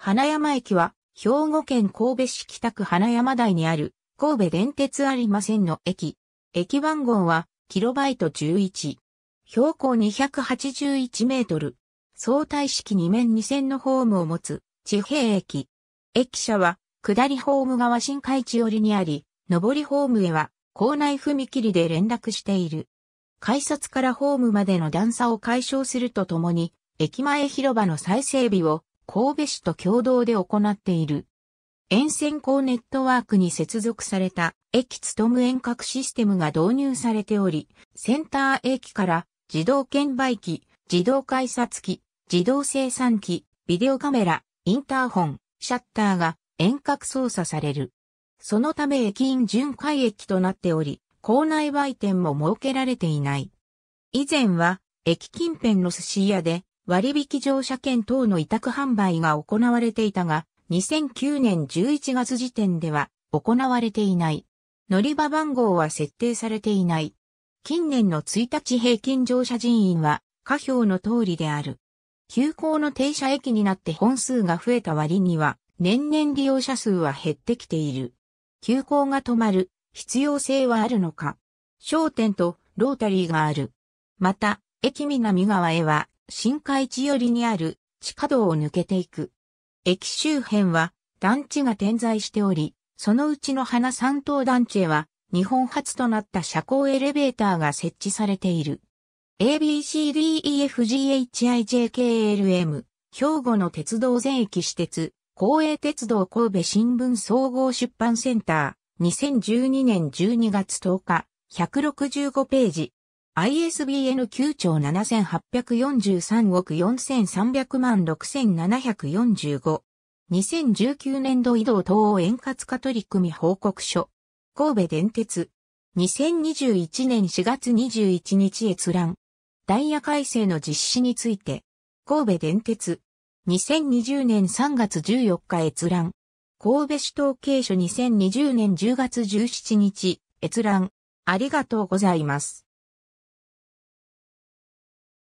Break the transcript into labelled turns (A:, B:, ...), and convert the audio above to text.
A: 花山駅は、兵庫県神戸市北区花山台にある、神戸電鉄ありませんの駅。駅番号は、キロバイト11。標高281メートル。相対式2面2線のホームを持つ、地平駅。駅舎は、下りホーム側新海地寄りにあり、上りホームへは、校内踏切で連絡している。改札からホームまでの段差を解消するとともに、駅前広場の再整備を神戸市と共同で行っている。沿線港ネットワークに接続された駅務遠隔システムが導入されており、センター駅から自動券売機、自動改札機、自動生産機、ビデオカメラ、インターホン、シャッターが遠隔操作される。そのため駅員巡回駅となっており、校内売店も設けられていない。以前は駅近辺の寿司屋で割引乗車券等の委託販売が行われていたが、2009年11月時点では行われていない。乗り場番号は設定されていない。近年の1日平均乗車人員は、下表の通りである。急行の停車駅になって本数が増えた割には、年々利用者数は減ってきている。急行が止まる必要性はあるのか商店とロータリーがある。また、駅南側へは深海地寄りにある地下道を抜けていく。駅周辺は団地が点在しており、そのうちの花三島団地へは日本初となった車高エレベーターが設置されている。ABCDEFGHIJKLM 兵庫の鉄道全駅私鉄、公営鉄道神戸新聞総合出版センター、2012年12月10日、165ページ。ISBN 9兆7843億4300万6745。2019年度移動等を円滑化取り組み報告書。神戸電鉄。2021年4月21日閲覧。ダイヤ改正の実施について。神戸電鉄。2020年3月14日閲覧。神戸市統計書2020年10月17日閲覧。ありがとうございます。